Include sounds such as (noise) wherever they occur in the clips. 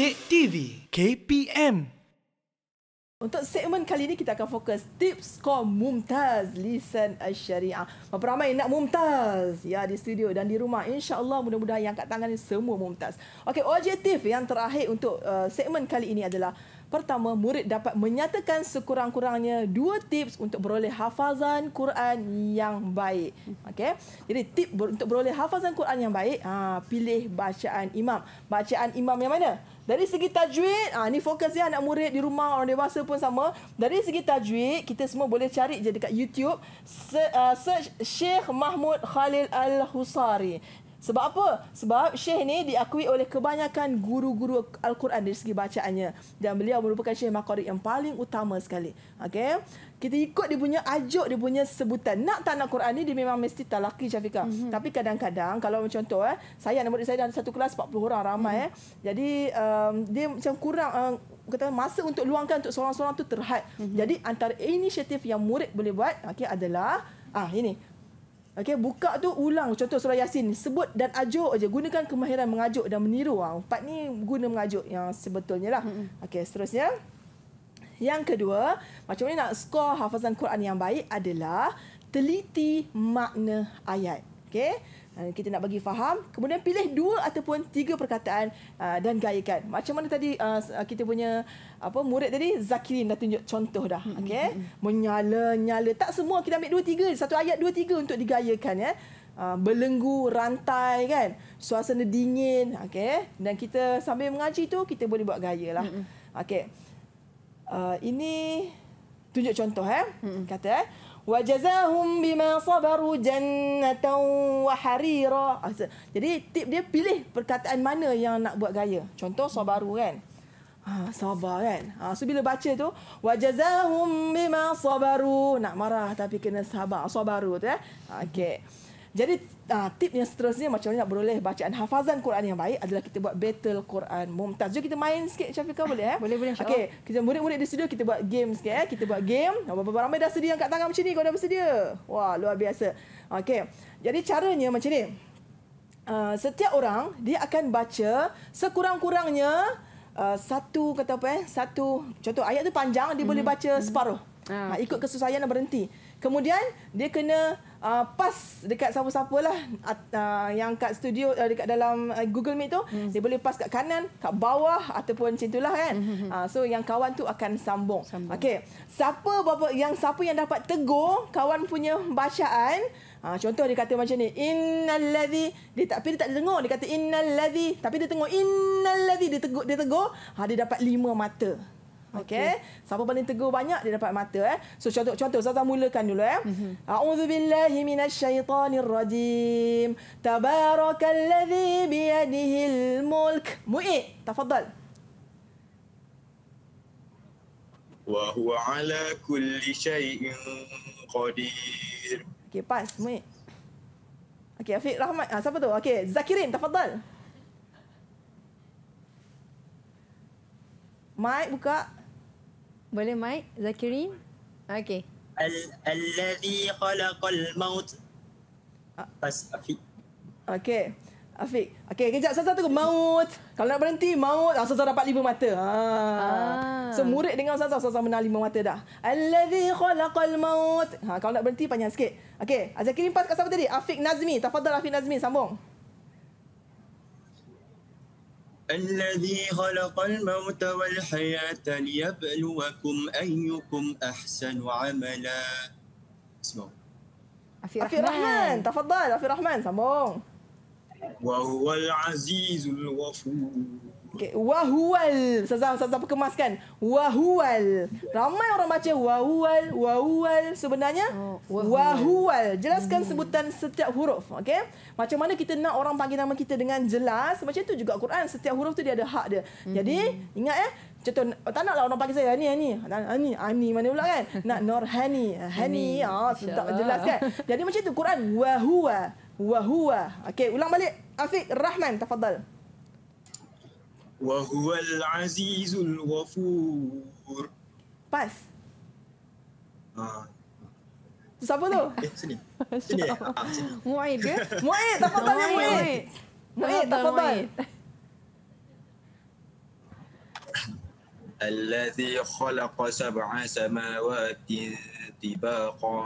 Dek TV KPM untuk segmen kali ini kita akan fokus tips kor mumtaz lisan eh, syariah. Berapa ramai yang nak mumtaz? Ya di studio dan di rumah. Insyaallah mudah-mudahan yang angkat tangan ini semua mumtaz. Okey, objektif yang terakhir untuk uh, segmen kali ini adalah Pertama, murid dapat menyatakan sekurang-kurangnya dua tips untuk beroleh hafazan Quran yang baik. Okay, Jadi tip untuk beroleh hafazan Quran yang baik, ha, pilih bacaan imam. Bacaan imam yang mana? Dari segi tajwid, ha, ni fokus ya anak murid di rumah, orang dewasa pun sama. Dari segi tajwid, kita semua boleh cari je dekat YouTube. Uh, search Sheikh Mahmud Khalil Al-Husari. Sebab apa? Sebab Syekh ni diakui oleh kebanyakan guru-guru Al-Quran dari segi bacaannya. Dan beliau merupakan Syekh Makarik yang paling utama sekali. Okay? Kita ikut dia punya ajuk, dia punya sebutan. Nak tak nak Quran ni, dia memang mesti talaki Syafiqah. Mm-hmm. Tapi kadang-kadang, kalau macam contoh, eh, saya nama murid saya dalam satu kelas 40 orang, ramai. Mm-hmm. Eh. Jadi, um, dia macam kurang... Uh, um, kata masa untuk luangkan untuk seorang-seorang tu terhad. Mm-hmm. Jadi antara inisiatif yang murid boleh buat okay, adalah ah ini Okey, buka tu ulang contoh surah Yasin. Sebut dan ajuk aje. Gunakan kemahiran mengajuk dan meniru. Ha. Empat ni guna mengajuk yang sebetulnya lah. Okey, seterusnya. Yang kedua, macam mana nak skor hafazan Quran yang baik adalah teliti makna ayat. Okey. Ah, kita nak bagi faham kemudian pilih dua ataupun tiga perkataan ah, dan gayakan macam mana tadi ah, kita punya apa murid tadi Zakirin dah tunjuk contoh dah okay? okey hmm, menyala-nyala tak semua kita ambil dua tiga satu ayat dua tiga untuk digayakan ya belenggu rantai kan suasana dingin okay? dan kita sambil mengaji tu kita boleh buat gaya lah, okay? ini tunjuk contoh eh kata eh? wajazahum bima sabaru jannatan wa harira. Jadi tip dia pilih perkataan mana yang nak buat gaya. Contoh sabaru kan. Ha, sabar kan. Ha, so bila baca tu wajazahum bima sabaru nak marah tapi kena sabar sabaru tu eh. Okey. Jadi uh, tip yang seterusnya macam mana nak beroleh bacaan hafazan Quran yang baik adalah kita buat battle Quran Mumtaz. Jom kita main sikit Syafiqah boleh eh? Boleh boleh. Okey, kita murid-murid di studio kita buat game sikit eh. Kita buat game. Berapa ramai dah sedia angkat tangan macam ni? Kau dah bersedia? Wah, luar biasa. Okey. Jadi caranya macam ni. Uh, setiap orang dia akan baca sekurang-kurangnya uh, satu kata apa eh? Satu contoh ayat tu panjang dia mm-hmm. boleh baca mm-hmm. separuh. Ah, okay. ikut kesusahan dan berhenti. Kemudian dia kena uh, ah, pass dekat siapa-siapa lah uh, yang kat studio uh, dekat dalam uh, Google Meet tu hmm. dia boleh pas kat kanan kat bawah ataupun macam itulah kan uh, so yang kawan tu akan sambung, sambung. okey siapa bapa, yang siapa yang dapat tegur kawan punya bacaan Ha, contoh dia kata macam ni innallazi dia tak dia tak dengar dia kata innallazi tapi dia tengok innallazi dia tegur dia tegur ha, dia dapat lima mata Okey. Okay. Siapa paling tegur banyak dia dapat mata eh. So contoh-contoh saya mulakan dulu eh. Mm-hmm. A'udzubillahi minasyaitonirrajim. Tabarakallazi biyadihil mulk. Mu'id, tafadhal. Wa huwa ala kulli syai'in qadir. Okey, pas Mu'id. Okey, Afiq Rahmat. Ah, siapa tu? Okey, Zakirin, tafadhal. Mai buka. Boleh mic Zakirin? Okey. Allazi khalaqal maut. Ah. Pas Afiq. Okey. Afiq. Okey, kejap Sasa tunggu maut. Kalau nak berhenti maut, ah, Sasa dapat lima mata. Ha. Ah. So murid dengan Sasa, Sasa menang lima mata dah. Al Allazi khalaqal maut. Ha, kalau nak berhenti panjang sikit. Okey, Azakirin pas kat siapa tadi? Afiq Nazmi. Tafadhal Afiq Nazmi sambung. الذي خلق الموت والحياة ليبلوكم أيكم أحسن عملا اسمعوا في رحمن. رحمن تفضل في رحمن سمبون Wahual azizul Wafu. Okay. wafur. Wahual. Saza, saza perkemaskan. Wahual. Ramai orang baca wahual, wahual. Sebenarnya, oh, wahual. Jelaskan hmm. sebutan setiap huruf. Okay? Macam mana kita nak orang panggil nama kita dengan jelas. Macam itu juga Quran. Setiap huruf tu dia ada hak dia. Hmm. Jadi, ingat ya. Contoh tak nak lah orang panggil saya Hani Hani. Hani Hani mana pula kan? (laughs) Nak Nur Hani. Hani ah oh, sedap jelas kan. Jadi macam itu Quran wa huwa wa huwa. Okey ulang balik Afiq Rahman tafadhal. Wa huwal azizul Wafur. Pas. Ah. siapa tu? Eh, sini. (laughs) Sini. Ah, sini. Muaid ke? Muaid, tafadhal ya Muaid. Muaid, tafadhal. الذي خلق سبع سماوات طباقا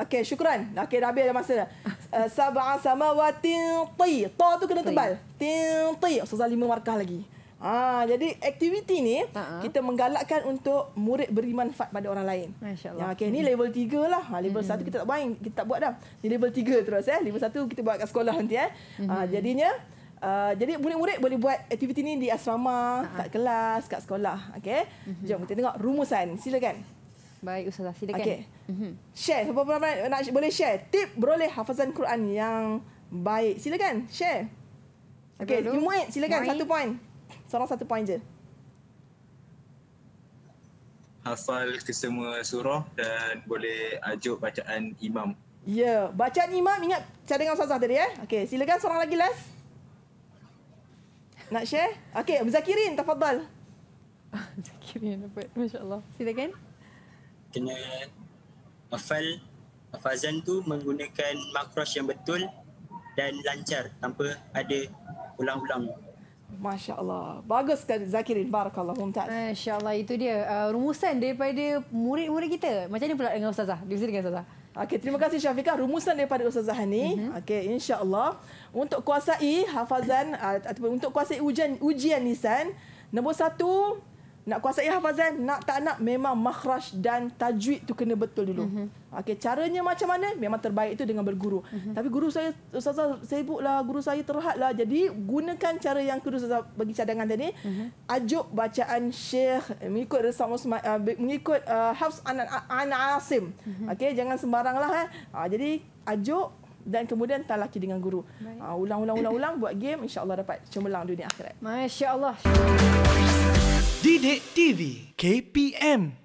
Okay, syukuran. Okay, dah habis dah masa dah. Uh, Sabah sama watin ti. To tu kena tebal. Tin ti. Ustazah lima markah lagi. Ha, jadi aktiviti ni uh-huh. kita menggalakkan untuk murid beri manfaat pada orang lain. Masya-Allah. Ya, okay, ni level 3 lah. Ha, level 1 hmm kita tak main, kita tak buat dah. Ni level 3 terus eh. Level 1 kita buat kat sekolah nanti eh. Ha, hmm. jadinya Uh, jadi murid-murid boleh buat aktiviti ni di asrama, uh-huh. kat kelas, kat sekolah. Okey. Uh-huh. Jom kita tengok rumusan. Silakan. Baik ustazah, silakan. Okey. Uh-huh. Share. Apa-apa nak, nak boleh share tip beroleh hafazan Quran yang baik. Silakan share. Okey, Muid, silakan Mui. satu poin. Seorang satu poin je. Hafal semua surah dan boleh ajuk bacaan imam. Ya, yeah. bacaan imam ingat cadangan ustazah tadi eh. Okey, silakan seorang lagi last. Nak share? Okey, Muzakirin, tafadhal. Muzakirin (laughs) apa? Masya-Allah. Silakan. Kena hafal Afazan tu menggunakan makros yang betul dan lancar tanpa ada ulang-ulang. Masya Allah. Bagus sekali Zakirin. Barakallahu ta'ala. Masya Allah. Itu dia uh, rumusan daripada murid-murid kita. Macam mana pula dengan Ustazah? Dia bersama dengan Ustazah. Okey, terima kasih Syafiqah. Rumusan daripada Ustaz Zahani. Mm-hmm. Okey, insya-Allah untuk kuasai hafazan uh, ataupun untuk kuasai ujian ujian lisan, nombor satu nak kuasai hafazan, nak tak nak memang makhraj dan tajwid tu kena betul dulu. Mm-hmm. Okey, caranya macam mana? Memang terbaik itu dengan berguru. Mm-hmm. Tapi guru saya, Ustazah sibuklah, guru saya terhadlah. Jadi gunakan cara yang guru Ustazah bagi cadangan tadi. Mm-hmm. Ajub bacaan Syekh mengikut Rasul Usman, uh, eh, mengikut uh, Hafs Anan An Asim. Mm-hmm. Okey, jangan sembaranglah eh. Uh, jadi ajub dan kemudian talaki dengan guru. Uh, ulang ulang ulang ulang buat game insya-Allah dapat cemerlang dunia akhirat. Masya-Allah. masya Didik TV KPM